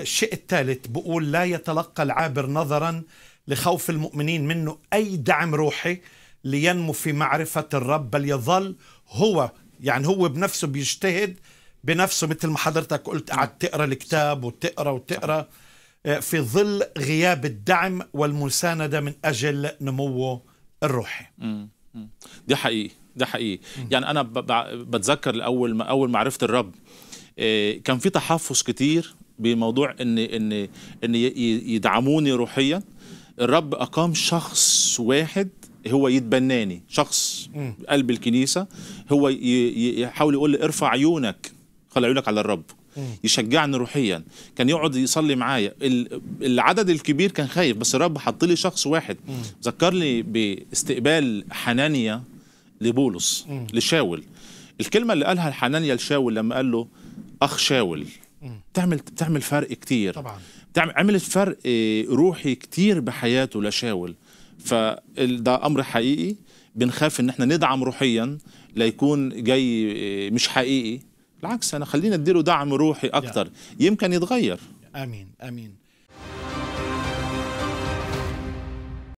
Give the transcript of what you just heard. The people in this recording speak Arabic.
الشيء الثالث بقول لا يتلقى العابر نظرا لخوف المؤمنين منه أي دعم روحي لينمو في معرفة الرب بل يظل هو يعني هو بنفسه بيجتهد بنفسه مثل ما حضرتك قلت قعد تقرا الكتاب وتقرا وتقرا آه، في ظل غياب الدعم والمساندة من أجل نموه الروحي دي حقيقي ده حقيقي يعني أنا بتذكر الأول ما أول ما عرفت الرب آه، كان في تحفظ كتير بموضوع ان ان ان يدعموني روحيا الرب اقام شخص واحد هو يتبناني شخص قلب الكنيسه هو يحاول يقول لي ارفع عيونك خلي عيونك على الرب يشجعني روحيا كان يقعد يصلي معايا العدد الكبير كان خايف بس الرب حط لي شخص واحد ذكرني باستقبال حنانيا لبولس لشاول الكلمه اللي قالها حنانيا لشاول لما قال له اخ شاول بتعمل بتعمل فرق كتير طبعا بتعمل عملت فرق آه، روحي كتير بحياته لشاول فده امر حقيقي بنخاف ان احنا ندعم روحيا ليكون جاي آه، مش حقيقي بالعكس انا خلينا اديله دعم روحي اكتر يمكن يتغير امين امين